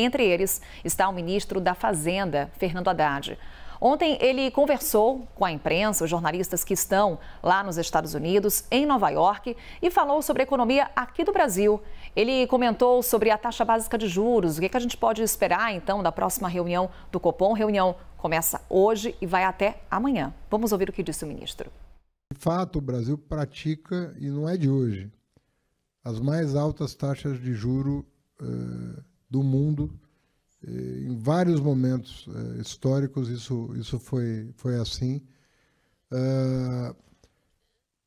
Entre eles está o ministro da Fazenda, Fernando Haddad. Ontem ele conversou com a imprensa, os jornalistas que estão lá nos Estados Unidos, em Nova York, e falou sobre a economia aqui do Brasil. Ele comentou sobre a taxa básica de juros, o que, é que a gente pode esperar então da próxima reunião do Copom. Reunião começa hoje e vai até amanhã. Vamos ouvir o que disse o ministro. De fato, o Brasil pratica, e não é de hoje, as mais altas taxas de juro uh, do mundo. Eh, em vários momentos eh, históricos isso, isso foi, foi assim. Uh,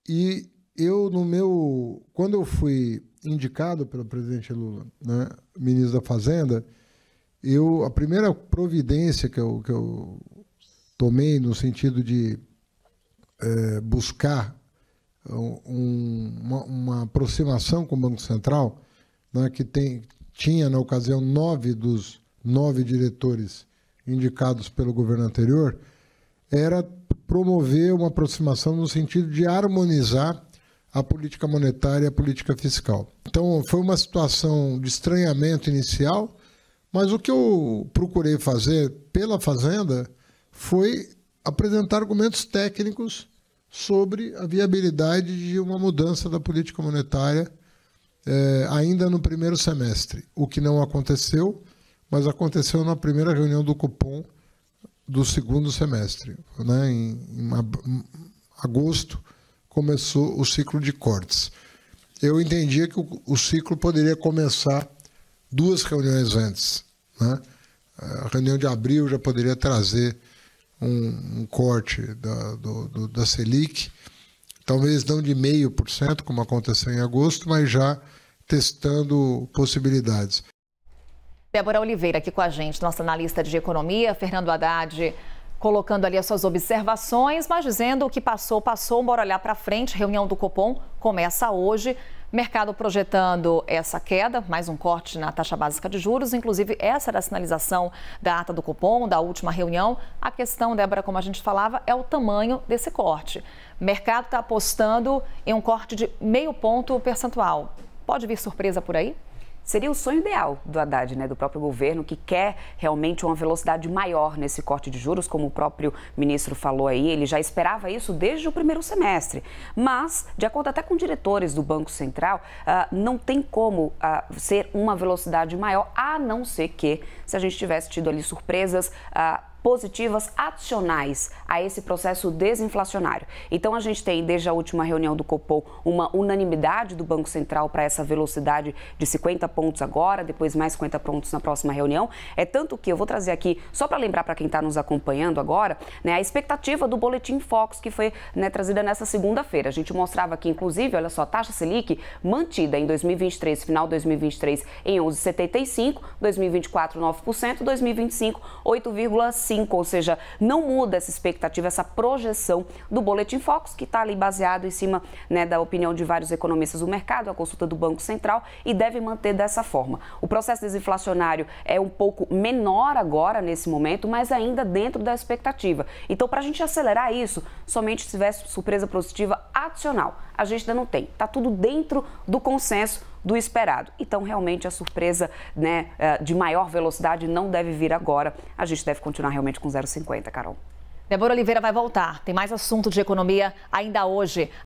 e eu, no meu. Quando eu fui indicado pelo presidente Lula, né, ministro da Fazenda, eu, a primeira providência que eu, que eu tomei no sentido de é, buscar um, uma, uma, aproximação com o Banco Central, né, que tem, tinha, na ocasião, nove dos nove diretores indicados pelo governo anterior, era promover uma aproximação no sentido de harmonizar a política monetária e a política fiscal. Então, foi uma situação de estranhamento inicial, mas o que eu procurei fazer pela Fazenda foi apresentar argumentos técnicos sobre a viabilidade de uma mudança da política monetária é, ainda no primeiro semestre, o que não aconteceu, mas aconteceu na primeira reunião do cupom do segundo semestre. Né? Em, em, agosto começou o ciclo de cortes. Eu entendia que o, o ciclo poderia começar duas reuniões antes. Né? A reunião de abril já poderia trazer um, um corte da, do, do, da Selic talvez não de meio por cento, como aconteceu em agosto, mas já testando possibilidades. Débora Oliveira aqui com a gente, nossa analista de economia, Fernando Haddad colocando ali as suas observações, mas dizendo o que passou, passou, bora olhar para frente. Reunião do Copom começa hoje. Mercado projetando essa queda, mais um corte na taxa básica de juros. Inclusive, essa era a sinalização da ata do cupom da última reunião. A questão, Débora, como a gente falava, é o tamanho desse corte. Mercado está apostando em um corte de meio ponto percentual. Pode vir surpresa por aí? Seria o sonho ideal do Haddad, né, do próprio governo, que quer realmente uma velocidade maior nesse corte de juros, como o próprio ministro falou aí. Ele já esperava isso desde o primeiro semestre. Mas, de acordo até com diretores do Banco Central, uh, não tem como uh, ser uma velocidade maior, a não ser que, se a gente tivesse tido ali surpresas. Uh, positivas adicionais a esse processo desinflacionário. Então a gente tem, desde a última reunião do Copom, uma unanimidade do Banco Central para essa velocidade de 50 pontos agora, depois mais 50 pontos na próxima reunião. É tanto que eu vou trazer aqui, só para lembrar para quem está nos acompanhando agora, né, a expectativa do Boletim Fox que foi né, trazida nessa segunda-feira. A gente mostrava aqui, inclusive, olha só, a taxa Selic mantida em 2023, final de 2023 em 11,75, 2024 9%, 2025 8,5%. 5, ou seja, não muda essa expectativa, essa projeção do Boletim Focus, que está ali baseado em cima né, da opinião de vários economistas do mercado, a consulta do Banco Central, e deve manter dessa forma. O processo desinflacionário é um pouco menor agora, nesse momento, mas ainda dentro da expectativa. Então, para a gente acelerar isso, somente se tivesse surpresa positiva adicional. A gente ainda não tem. Está tudo dentro do consenso do esperado. Então, realmente, a surpresa né, eh, de maior velocidade não deve vir agora. A gente deve continuar realmente com 0,50, Carol. Débora Oliveira vai voltar. Tem mais assunto de economia ainda hoje.